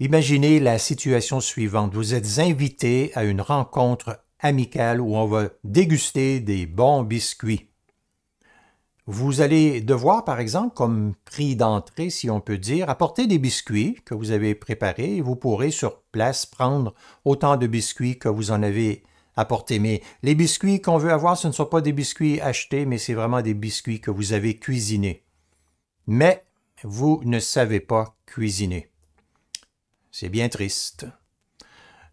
Imaginez la situation suivante. Vous êtes invité à une rencontre amicale où on va déguster des bons biscuits. Vous allez devoir, par exemple, comme prix d'entrée, si on peut dire, apporter des biscuits que vous avez préparés et vous pourrez sur place prendre autant de biscuits que vous en avez apportés. Mais les biscuits qu'on veut avoir, ce ne sont pas des biscuits achetés, mais c'est vraiment des biscuits que vous avez cuisinés. Mais vous ne savez pas cuisiner. C'est bien triste.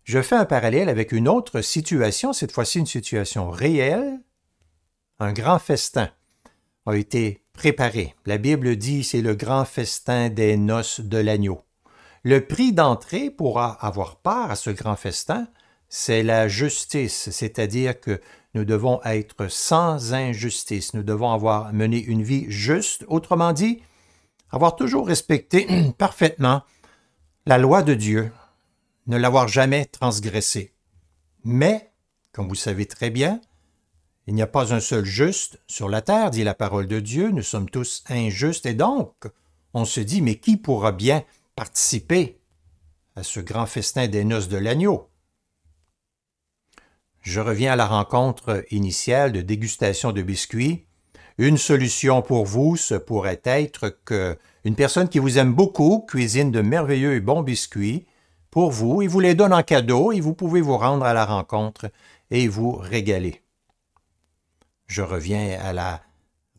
Je fais un parallèle avec une autre situation, cette fois-ci une situation réelle. Un grand festin a été préparé. La Bible dit c'est le grand festin des noces de l'agneau. Le prix d'entrée pour avoir part à ce grand festin, c'est la justice, c'est-à-dire que nous devons être sans injustice, nous devons avoir mené une vie juste, autrement dit, avoir toujours respecté parfaitement la loi de Dieu, ne l'avoir jamais transgressée. Mais, comme vous savez très bien, il n'y a pas un seul juste sur la terre, dit la parole de Dieu, nous sommes tous injustes, et donc on se dit, mais qui pourra bien participer à ce grand festin des noces de l'agneau Je reviens à la rencontre initiale de dégustation de biscuits une solution pour vous, ce pourrait être que une personne qui vous aime beaucoup cuisine de merveilleux et bons biscuits pour vous et vous les donne en cadeau et vous pouvez vous rendre à la rencontre et vous régaler. Je reviens à la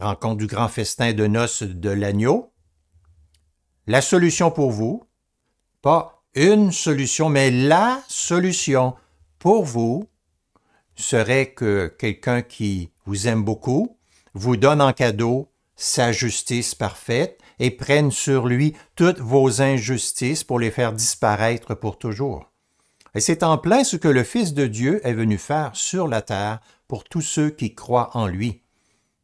rencontre du grand festin de noces de l'agneau. La solution pour vous, pas une solution, mais la solution pour vous serait que quelqu'un qui vous aime beaucoup vous donne en cadeau sa justice parfaite et prennent sur lui toutes vos injustices pour les faire disparaître pour toujours. Et c'est en plein ce que le Fils de Dieu est venu faire sur la terre pour tous ceux qui croient en lui.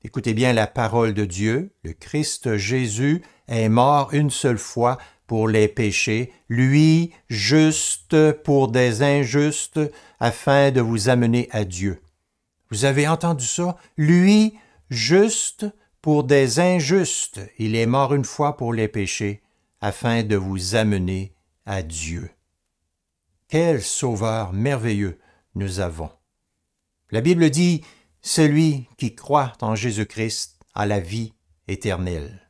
Écoutez bien la parole de Dieu, le Christ Jésus est mort une seule fois pour les péchés, lui juste pour des injustes, afin de vous amener à Dieu. Vous avez entendu ça? Lui juste pour des injustes, il est mort une fois pour les péchés, afin de vous amener à Dieu. Quel sauveur merveilleux nous avons. La Bible dit, Celui qui croit en Jésus-Christ a la vie éternelle.